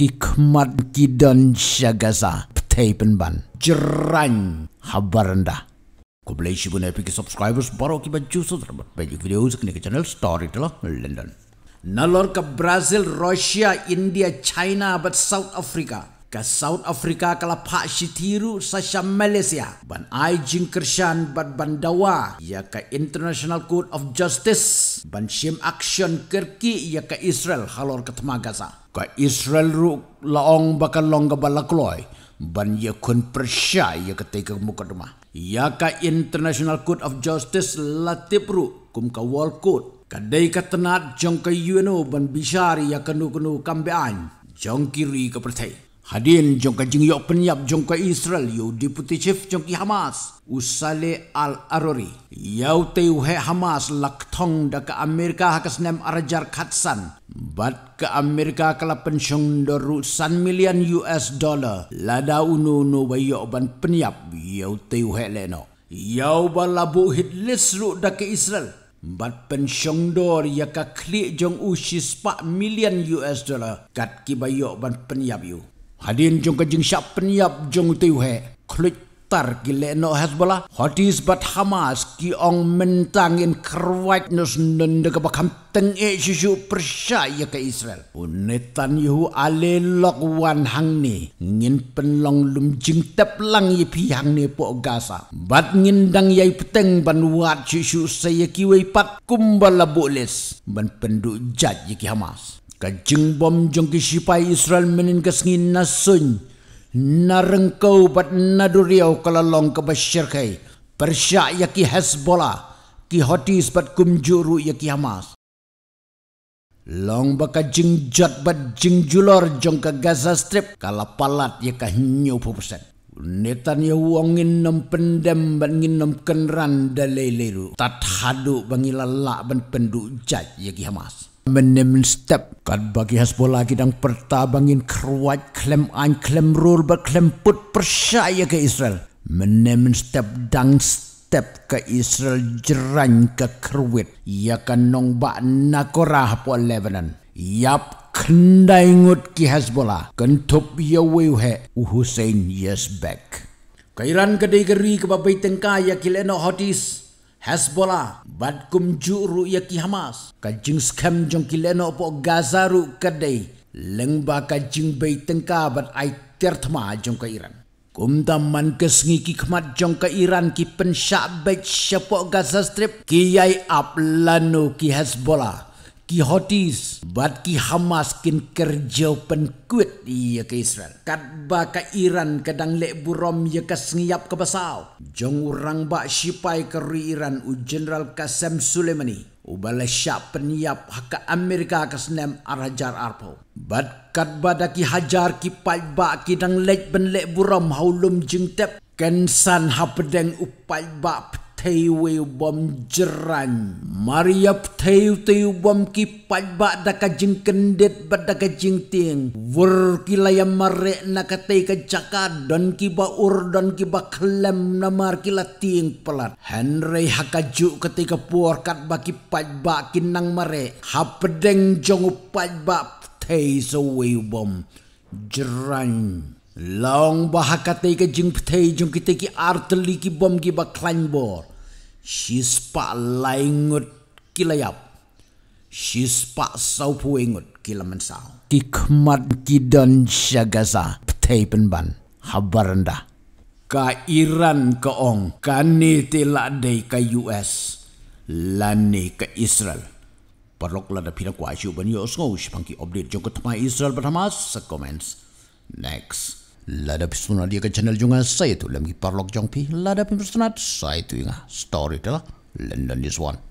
Kikmat kidan syagasa Ptei penban Jerang Habar rendah Ku boleh isi pun epic subscribers Baru aku baju sutra Baju video Sekini ke channel story telah London Nalor ke Brazil, Russia, India, China Abad South Africa ka South Africa kala pashitiru sa sa Malaysia ban ai jing kershan bat bandawa ya ka International Court of Justice ban shim action kerki ya ka Israel halor ka Gaza ka Israel ru laong bakal longga balakloi, ban ya kun persya ya ka teka mukaduma ya ka International Court of Justice latipru kum ka World Court Kadai katenat jangka UNO ban bisari ya kenu-kenu kambian jangkiri ke pertai. Hadin jongka jingyo penyap jongka Israel yo deputy chief jongki Hamas usale al arori yau te uhe Hamas lak thong da ka Amerika hakas nem arajar khatsan bat ka Amerika kala pensyong doru san million US dollar lada Uno no bayo ban penyap yau te uhe leno yau balabu hitlis ru da ka Israel Bat pensyong dor ya ka klik jong usis 4 million US dollar kat kibayok ban penyap yu hadin jong ka jing shap niap jong tiu he khlik tar ki le no hasbala hadis bat hamas ki ong mentang in krwat nos nen de ka kam teng e shu persha ye israel Unetan netan yu ale lok wan hang ni ngin penlong lum jing tap lang ye pi hang ni pok gasa bat ngin dang ye peteng ban wat shu shu ki we pat kumbala bules ban penduk jat ye ki hamas Kajeng bom jongki sipai Israel menin kesengi nasun. Narengkau bat naduriau kalalong ke basyarkai. Persyak yaki Hezbollah. Ki hoti sebat kumjuru yaki Hamas. Long baka jing jat bat jing julor jongka Gaza Strip. Kala palat yaka hinyo pupusat. Netan ya uang nginam pendem ban nginam kenran dalai leru. Tat haduk bangilalak ban penduk jat yaki Hamas. Menemun step kan bagi Hezbollah kidang pertabangin keruat klem an klem rul berklem put percaya ke Israel Menemun step dang step ke Israel jerang ke keruat ia ya kan nong bak nakorah po Lebanon yap kendai ngut ki Hezbollah kentup ia ya wewe Hussein yes back kairan kedai geri ke babai tengka ya kileno hotis Hezbollah, Badkum Juru Yaki Hamas, Kajing Skam Jong Kileno Po Gazaru Kadei, Lengba Kajing Bay Tengka Bad Ai Tertma Jong Ka Iran. Kum Taman Kesngi Ki Khmat Jong Ka Iran Ki Pensyak Bay Shepok Gaza Strip Ki Yai Ablanu Ki Hezbollah ki hotis bat ki hamas kin kerja penkuit iya ke Israel. Kat ba ka Iran kadang lek burom ia ke sengiap ke basau. Jong urang ba sipai ke ri Iran u Jeneral Qasem Sulemani U bala syap peniap haka Amerika ke senem arajar arpo. Bat kat ba da ki hajar ki paj ba ki dang lek ben lek burom haulum jengtep. Kensan hapedeng upaj ba teiwe bom jeran. Mariap teiw teiw bom ki pajba daka jing kendet ba daka jing ting. Wur kilaya mare na katei ka jaka don ki ba ur dan ki ba klem na mar kila ting pelat. Henry hakaju katei ka puar kat ba ki pajba kinang mare. Hapedeng jong pajba teiw sewe bom jeran. Long bahakatai ka jing ptai jong kitai ki artali ki bom ki ba Sispa laingut kila yap. Sispa saupuingut kila mensau. Kikmat kidan syagasa ptei penban. Habaranda. Ka Iran ka ong. Ka ni tila day ka US. Lani ka Israel. Perlok lada pina kuasyu ban yosngo. Sipangki update jongkut ma Israel pertama. Sekomens. Next. Lada pesona dia ke channel juga saya tu lagi parlok jongpi. Lada pesona saya tu ingat story dah lah. London this one.